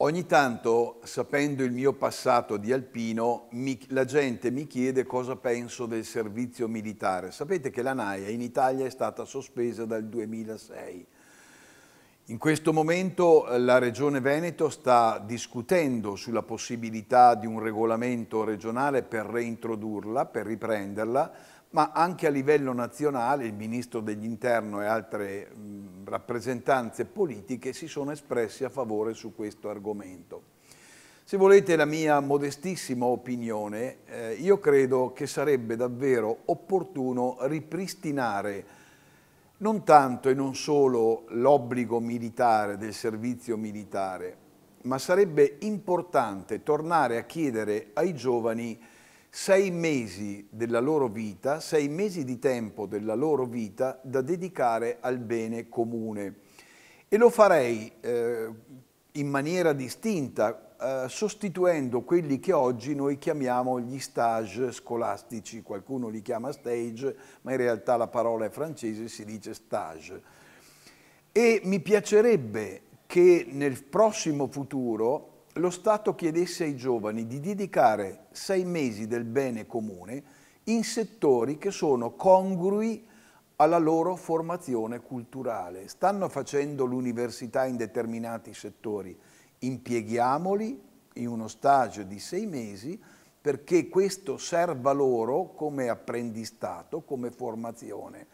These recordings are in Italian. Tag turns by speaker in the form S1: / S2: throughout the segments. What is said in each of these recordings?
S1: Ogni tanto, sapendo il mio passato di alpino, mi, la gente mi chiede cosa penso del servizio militare. Sapete che la NAIA in Italia è stata sospesa dal 2006. In questo momento eh, la Regione Veneto sta discutendo sulla possibilità di un regolamento regionale per reintrodurla, per riprenderla, ma anche a livello nazionale il Ministro dell'Interno e altre rappresentanze politiche si sono espressi a favore su questo argomento. Se volete la mia modestissima opinione, eh, io credo che sarebbe davvero opportuno ripristinare non tanto e non solo l'obbligo militare del servizio militare, ma sarebbe importante tornare a chiedere ai giovani sei mesi della loro vita, sei mesi di tempo della loro vita da dedicare al bene comune. E lo farei eh, in maniera distinta, eh, sostituendo quelli che oggi noi chiamiamo gli stage scolastici, qualcuno li chiama stage, ma in realtà la parola è francese, si dice stage. E mi piacerebbe che nel prossimo futuro lo Stato chiedesse ai giovani di dedicare sei mesi del bene comune in settori che sono congrui alla loro formazione culturale. Stanno facendo l'università in determinati settori, impieghiamoli in uno stage di sei mesi perché questo serva loro come apprendistato, come formazione.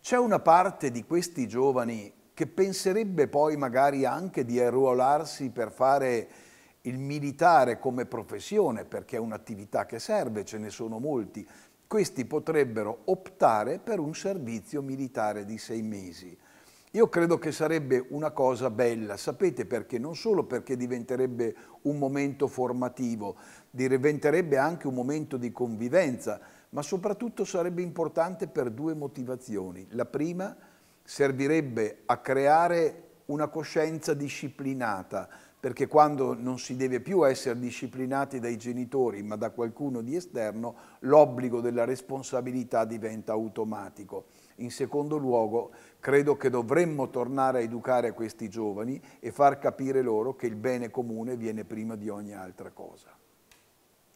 S1: C'è una parte di questi giovani che penserebbe poi magari anche di arruolarsi per fare il militare come professione, perché è un'attività che serve, ce ne sono molti, questi potrebbero optare per un servizio militare di sei mesi. Io credo che sarebbe una cosa bella, sapete perché? Non solo perché diventerebbe un momento formativo, diventerebbe anche un momento di convivenza, ma soprattutto sarebbe importante per due motivazioni. La prima servirebbe a creare una coscienza disciplinata, perché quando non si deve più essere disciplinati dai genitori ma da qualcuno di esterno, l'obbligo della responsabilità diventa automatico. In secondo luogo, credo che dovremmo tornare a educare questi giovani e far capire loro che il bene comune viene prima di ogni altra cosa.